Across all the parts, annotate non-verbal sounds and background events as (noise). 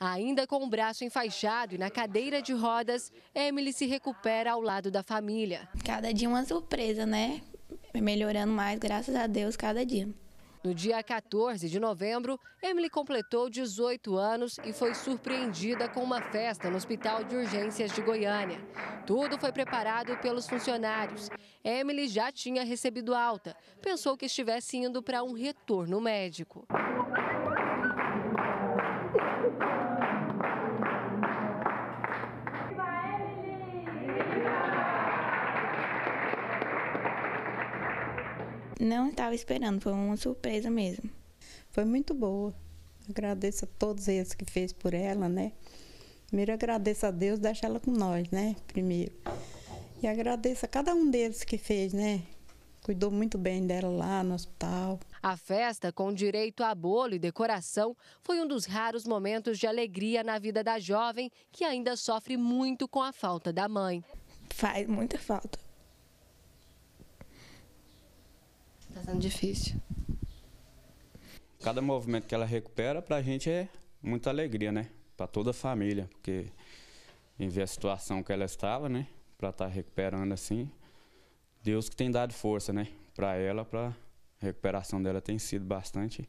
Ainda com o braço enfaixado e na cadeira de rodas, Emily se recupera ao lado da família. Cada dia uma surpresa, né? Melhorando mais, graças a Deus, cada dia. No dia 14 de novembro, Emily completou 18 anos e foi surpreendida com uma festa no Hospital de Urgências de Goiânia. Tudo foi preparado pelos funcionários. Emily já tinha recebido alta, pensou que estivesse indo para um retorno médico. não estava esperando, foi uma surpresa mesmo. Foi muito boa. Agradeço a todos eles que fez por ela, né? Primeiro agradeço a Deus deixar ela com nós, né? Primeiro. E agradeço a cada um deles que fez, né? Cuidou muito bem dela lá no hospital. A festa, com direito a bolo e decoração, foi um dos raros momentos de alegria na vida da jovem que ainda sofre muito com a falta da mãe. Faz muita falta. bastante difícil. Cada movimento que ela recupera, para a gente é muita alegria, né? Para toda a família, porque em ver a situação que ela estava, né? Para estar tá recuperando assim, Deus que tem dado força, né? Para ela, para a recuperação dela tem sido bastante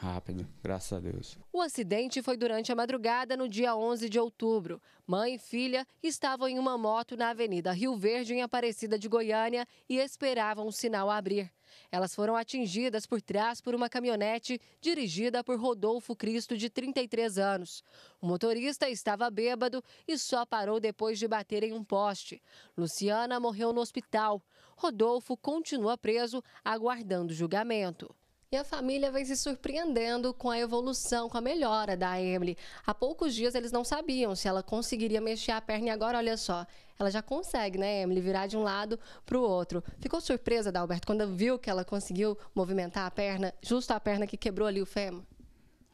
Rápido, graças a Deus. O acidente foi durante a madrugada no dia 11 de outubro. Mãe e filha estavam em uma moto na Avenida Rio Verde, em Aparecida de Goiânia, e esperavam o sinal abrir. Elas foram atingidas por trás por uma caminhonete dirigida por Rodolfo Cristo, de 33 anos. O motorista estava bêbado e só parou depois de bater em um poste. Luciana morreu no hospital. Rodolfo continua preso, aguardando julgamento. E a família vem se surpreendendo com a evolução, com a melhora da Emily. Há poucos dias eles não sabiam se ela conseguiria mexer a perna e agora, olha só, ela já consegue, né, Emily, virar de um lado para o outro. Ficou surpresa, Dalberto, quando viu que ela conseguiu movimentar a perna, justo a perna que quebrou ali o fêmur?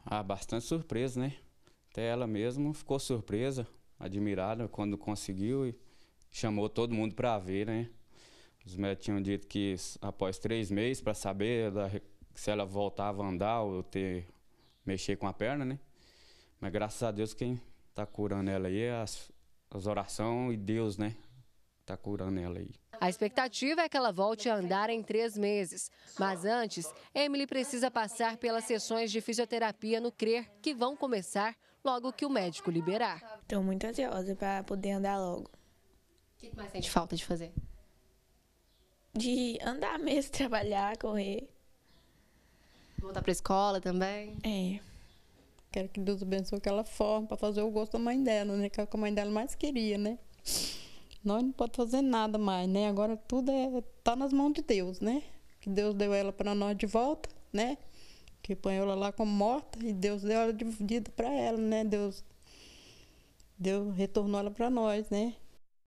Ah, bastante surpresa, né? Até ela mesmo ficou surpresa, admirada quando conseguiu e chamou todo mundo para ver, né? Os médicos tinham dito que após três meses para saber da se ela voltava a andar ou ter mexer com a perna, né? Mas graças a Deus quem tá curando ela aí é as, as orações e Deus, né? Tá curando ela aí. A expectativa é que ela volte a andar em três meses. Mas antes, Emily precisa passar pelas sessões de fisioterapia no CRER, que vão começar logo que o médico liberar. Estou muito ansiosa para poder andar logo. O que mais sente falta de fazer? De andar mesmo, (laughs) trabalhar, correr. Voltar pra escola também. É. Quero que Deus abençoe aquela forma pra fazer o gosto da mãe dela, né? Que é o que a mãe dela mais queria, né? Nós não podemos fazer nada mais, né? Agora tudo é, tá nas mãos de Deus, né? Que Deus deu ela para nós de volta, né? Que põe ela lá como morta e Deus deu ela dividida pra para ela, né? Deus, Deus retornou ela para nós, né?